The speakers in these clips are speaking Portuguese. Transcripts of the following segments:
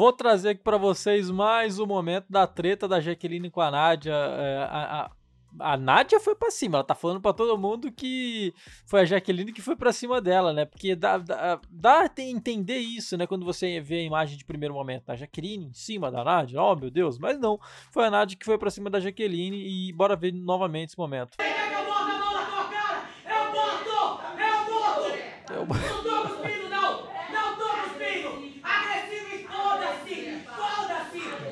Vou trazer aqui para vocês mais um momento da treta da Jaqueline com a Nádia. É, a, a, a Nádia foi para cima, ela tá falando para todo mundo que foi a Jaqueline que foi para cima dela, né? Porque dá, dá, dá a entender isso, né? Quando você vê a imagem de primeiro momento, a Jaqueline em cima da Nádia, oh meu Deus, mas não, foi a Nádia que foi para cima da Jaqueline e bora ver novamente esse momento.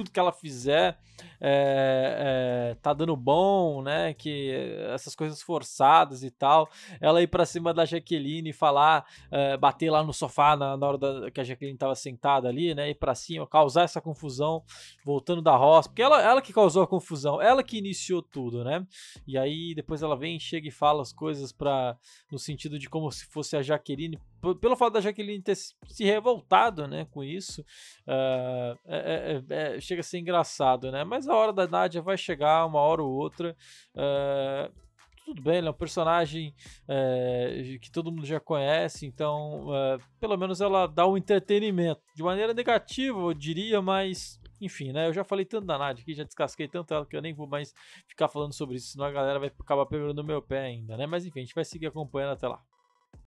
tudo que ela fizer é, é, tá dando bom, né? Que essas coisas forçadas e tal. Ela ir pra cima da Jaqueline e falar, é, bater lá no sofá na, na hora da, que a Jaqueline tava sentada ali, né? Ir pra cima, causar essa confusão, voltando da roça. Porque ela, ela que causou a confusão, ela que iniciou tudo, né? E aí depois ela vem, chega e fala as coisas pra, no sentido de como se fosse a Jaqueline pelo fato da Jaqueline ter se revoltado né, com isso, uh, é, é, é, chega a ser engraçado, né? Mas a hora da Nadia vai chegar uma hora ou outra. Uh, tudo bem, ele é um personagem eh, que todo mundo já conhece, então ah, pelo menos ela dá um entretenimento. De maneira negativa, eu diria, mas enfim, né? Eu já falei tanto da Nádia aqui, já descasquei tanto ela que eu nem vou mais ficar falando sobre isso, senão a galera vai acabar pegando no meu pé ainda, né? Mas enfim, a gente vai seguir acompanhando até lá.